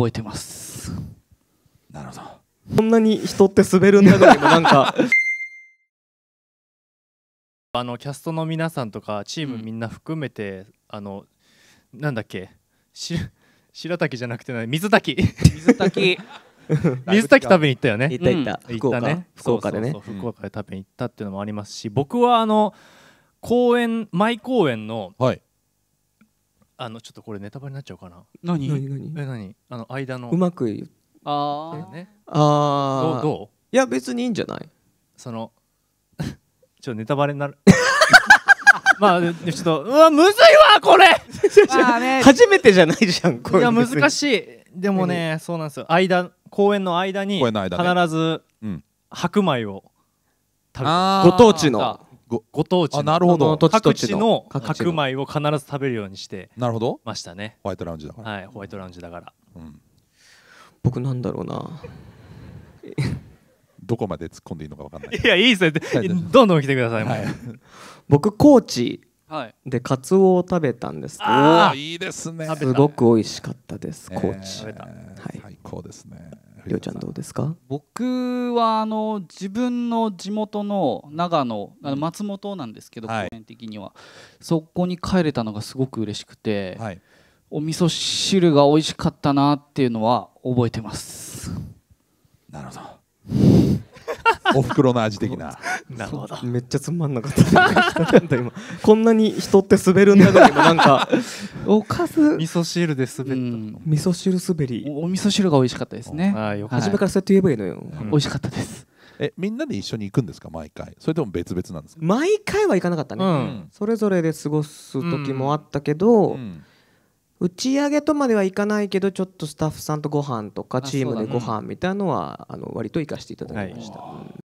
覚えてますなるほどこんなに人って滑るんだけどなんか あのキャストの皆さんとかチームみんな含めて、うん、あのなんだっけし白滝じゃなくて水滝水滝 水炊き食べに行ったよね行った行った、うん、行ったね福岡でね福岡で食べに行ったっていうのもありますし、僕はあの公園舞公園の、はい、あのちょっとこれネタバレになっちゃうかな。何何え何あの間のうまく言うああ、ね、ああどういや別にいいんじゃないその ちょっとネタバレになる まあちょっとうわむずいわこれ ね、初めてじゃないじゃんこれいや難しいでもねそうなんですよ間公演の間に必ず、白米を食べご当地のごご当地あなるほど各地の白米を必ず食べるようにしてなるほどましたねホワイトラウンジだからはいホワイトラウンジだから、うん、僕なんだろうな どこまで突っ込んでいいのか分かんないいやいいですよどんどん来てください、はい、僕高知でカツオを食べたんですけどいいですねすごく美味しかったです、高知、はい、最高ですねりょうちゃんどうですか僕はあの自分の地元の長野あの松本なんですけど、個人的にはそこに帰れたのがすごく嬉しくて、はい、お味噌汁が美味しかったなっていうのは覚えてますなるほど お袋の味的ななるほどめっちゃつまんなかった今こんなに人って滑るんだけどなんか おかず味噌汁で滑った、味噌汁滑りお味噌汁が美味しかったですねはい、初めからそうやって言えばいいのよ、美味しかったですえみんなで一緒に行くんですか毎回それとも別々なんですか毎回は行かなかったね、うん、それぞれで過ごす時もあったけど、打ち上げとまではいかないけどちょっとスタッフさんとご飯とかチームでご飯みたいなのはあの割と行かせていただきました、はい